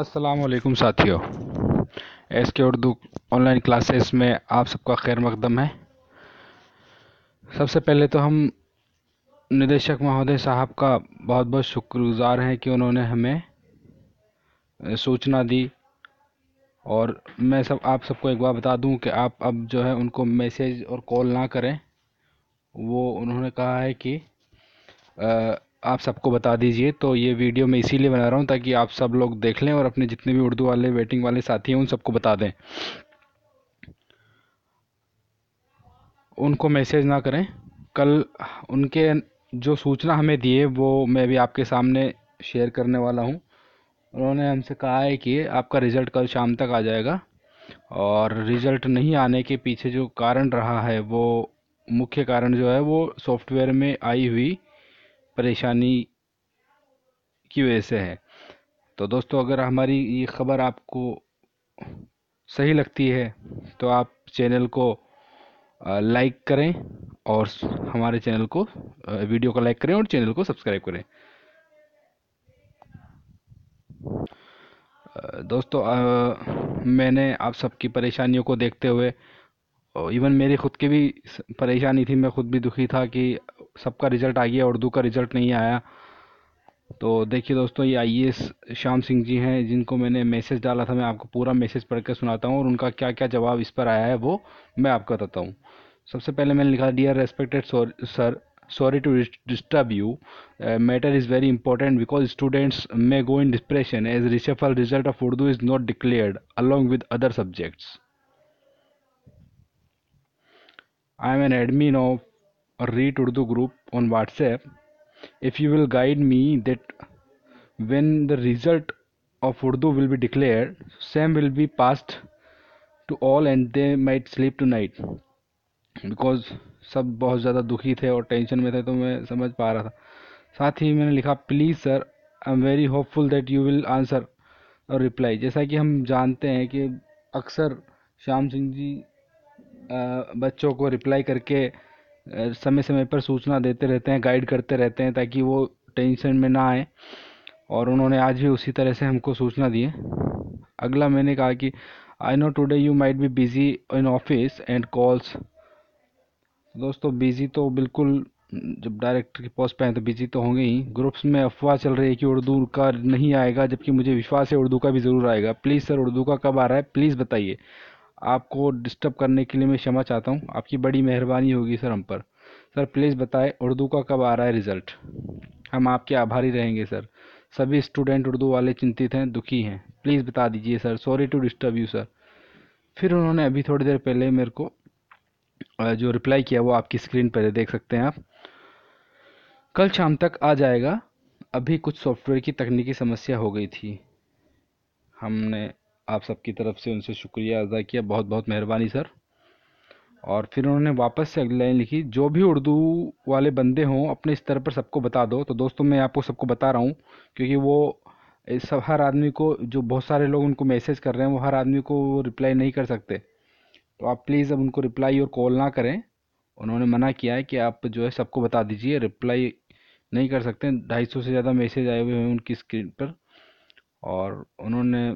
असलकुम साथियों एस के उर्दू ऑनलाइन क्लासेस में आप सबका खैर मकदम है सबसे पहले तो हम निदेशक महोदय साहब का बहुत बहुत शुक्रगुजार हैं कि उन्होंने हमें सूचना दी और मैं सब आप सबको एक बार बता दूं कि आप अब जो है उनको मैसेज और कॉल ना करें वो उन्होंने कहा है कि आ, आप सबको बता दीजिए तो ये वीडियो मैं इसीलिए बना रहा हूँ ताकि आप सब लोग देख लें और अपने जितने भी उर्दू वाले वेटिंग वाले साथी हैं उन सबको बता दें उनको मैसेज ना करें कल उनके जो सूचना हमें दिए वो मैं भी आपके सामने शेयर करने वाला हूँ उन्होंने हमसे कहा है कि आपका रिज़ल्ट कल शाम तक आ जाएगा और रिज़ल्ट नहीं आने के पीछे जो कारण रहा है वो मुख्य कारण जो है वो सॉफ्टवेयर में आई हुई परेशानी की वजह से है तो दोस्तों अगर हमारी ये ख़बर आपको सही लगती है तो आप चैनल को लाइक करें और हमारे चैनल को वीडियो को लाइक करें और चैनल को सब्सक्राइब करें दोस्तों आ, मैंने आप सबकी परेशानियों को देखते हुए इवन मेरी खुद की भी परेशानी थी मैं खुद भी दुखी था कि सबका रिज़ल्ट आ गया उर्दू का रिज़ल्ट नहीं आया तो देखिए दोस्तों ये आई श्याम सिंह जी हैं जिनको मैंने मैसेज डाला था मैं आपको पूरा मैसेज पढ़ कर सुनाता हूँ और उनका क्या क्या जवाब इस पर आया है वो मैं आपको बताता हूँ सबसे पहले मैंने लिखा dear respected sir sorry to disturb you matter is very important because students may go in depression as रिसेफल result of Urdu is not declared along with other subjects I am an admin of read urdu group on whatsapp if you will guide me that when the result of urdu will be declared same will be passed to all and they might sleep tonight because सब बहुत ज़्यादा दुखी थे और tension में थे तो मैं समझ पा रहा था साथ ही मैंने लिखा please sir I am very hopeful that you will answer और रिप्लाई जैसा कि हम जानते हैं कि अक्सर श्याम सिंह जी बच्चों को रिप्लाई करके समय समय पर सूचना देते रहते हैं गाइड करते रहते हैं ताकि वो टेंशन में ना आए और उन्होंने आज भी उसी तरह से हमको सूचना दी है अगला मैंने कहा कि I know today you might be busy in office and calls दोस्तों बिज़ी तो बिल्कुल जब डायरेक्टर की पोस्ट पे हैं तो बिजी तो होंगे ही ग्रुप्स में अफवाह चल रही है कि उर्दू का नहीं आएगा जबकि मुझे विश्वास है उर्दू का भी ज़रूर आएगा प्लीज़ सर उर्दू का कब आ रहा है प्लीज़ बताइए आपको डिस्टर्ब करने के लिए मैं क्षमा चाहता हूँ आपकी बड़ी मेहरबानी होगी सर हम पर सर प्लीज़ बताएं उर्दू का कब आ रहा है रिज़ल्ट हम आपके आभारी रहेंगे सर सभी स्टूडेंट उर्दू वाले चिंतित हैं दुखी हैं प्लीज़ बता दीजिए sir sorry to disturb you sir फिर उन्होंने अभी थोड़ी देर पहले मेरे को जो रिप्लाई किया वो आपकी स्क्रीन पर देख सकते हैं आप कल शाम तक आ जाएगा अभी कुछ सॉफ्टवेयर की तकनीकी समस्या हो गई थी हमने आप सबकी तरफ से उनसे शुक्रिया अदा किया बहुत बहुत मेहरबानी सर और फिर उन्होंने वापस से अगली लाइन लिखी जो भी उर्दू वाले बंदे हों अपने स्तर पर सबको बता दो तो दोस्तों मैं आपको सबको बता रहा हूँ क्योंकि वो सब हर आदमी को जो बहुत सारे लोग उनको मैसेज कर रहे हैं वो हर आदमी को रिप्लाई नहीं कर सकते तो आप प्लीज़ अब उनको रिप्लाई और कॉल ना करें उन्होंने मना किया है कि आप जो है सबको बता दीजिए रिप्लाई नहीं कर सकते ढाई सौ से ज़्यादा मैसेज आए हुए हैं उनकी स्क्रीन पर और उन्होंने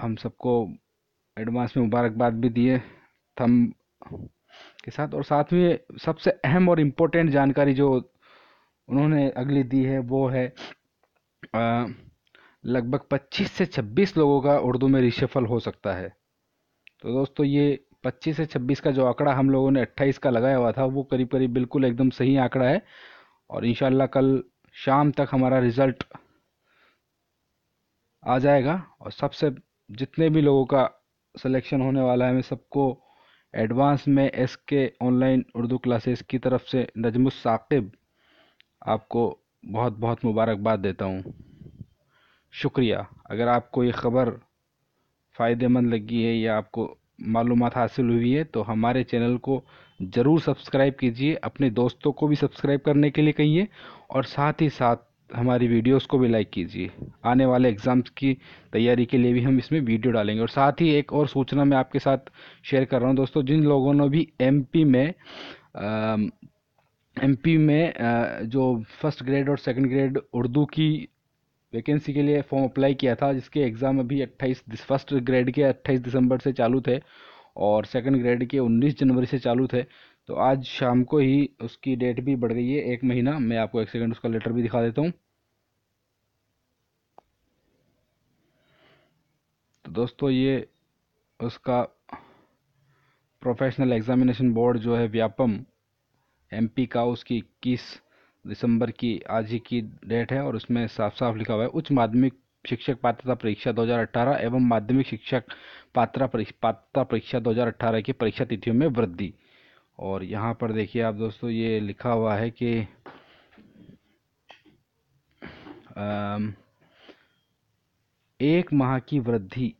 हम सबको एडवांस में मुबारकबाद भी दिए थम के साथ और साथ में सबसे अहम और इम्पोर्टेंट जानकारी जो उन्होंने अगली दी है वो है लगभग 25 से 26 लोगों का उर्दू में रिशफल हो सकता है तो दोस्तों ये 25 से 26 का जो आंकड़ा हम लोगों ने 28 का लगाया हुआ था वो करीब करीब बिल्कुल एकदम सही आंकड़ा है और इन कल शाम तक हमारा रिज़ल्ट आ जाएगा और सबसे जितने भी लोगों का सलेक्शन होने वाला है मैं सबको एडवांस में एस के ऑनलाइन उर्दू क्लासेस की तरफ से नजमुसाकिब आपको बहुत बहुत मुबारकबाद देता हूँ शुक्रिया अगर आपको ये ख़बर फ़ायदेमंद लगी है या आपको मालूम हासिल हुई है तो हमारे चैनल को ज़रूर सब्सक्राइब कीजिए अपने दोस्तों को भी सब्सक्राइब करने के लिए कहिए और साथ ही साथ हमारी वीडियोस को भी लाइक कीजिए आने वाले एग्ज़ाम्स की तैयारी के लिए भी हम इसमें वीडियो डालेंगे और साथ ही एक और सूचना मैं आपके साथ शेयर कर रहा हूँ दोस्तों जिन लोगों ने भी एमपी में एमपी में आ, जो फर्स्ट ग्रेड और सेकंड ग्रेड उर्दू की वैकेंसी के लिए फॉर्म अप्लाई किया था जिसके एग्ज़ाम अभी 28 फर्स्ट ग्रेड के 28 दिसंबर से चालू थे और सेकंड ग्रेड के 19 जनवरी से चालू थे तो आज शाम को ही उसकी डेट भी बढ़ गई है एक महीना मैं आपको एक सेकेंड उसका लेटर भी दिखा देता हूँ तो दोस्तों ये उसका प्रोफेशनल एग्ज़ामिनेशन बोर्ड जो है व्यापम एमपी का उसकी इक्कीस दिसंबर की आज ही की डेट है और उसमें साफ साफ लिखा हुआ है उच्च माध्यमिक शिक्षक पात्रता परीक्षा 2018 एवं माध्यमिक शिक्षक पात्रता परीक्षा पात्रता परीक्षा 2018 की परीक्षा तिथियों में वृद्धि और यहाँ पर देखिए आप दोस्तों ये लिखा हुआ है कि एक माह की वृद्धि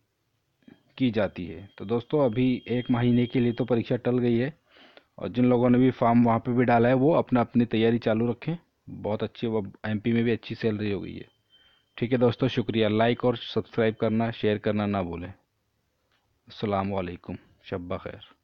की जाती है तो दोस्तों अभी एक महीने के लिए तो परीक्षा टल गई है और जिन लोगों ने भी फॉर्म वहाँ पे भी डाला है वो अपना अपनी तैयारी चालू रखें बहुत अच्छी वो एमपी में भी अच्छी सैलरी हो गई है ठीक है दोस्तों शुक्रिया लाइक और सब्सक्राइब करना शेयर करना ना भूलें अलकुम शब्बा खैर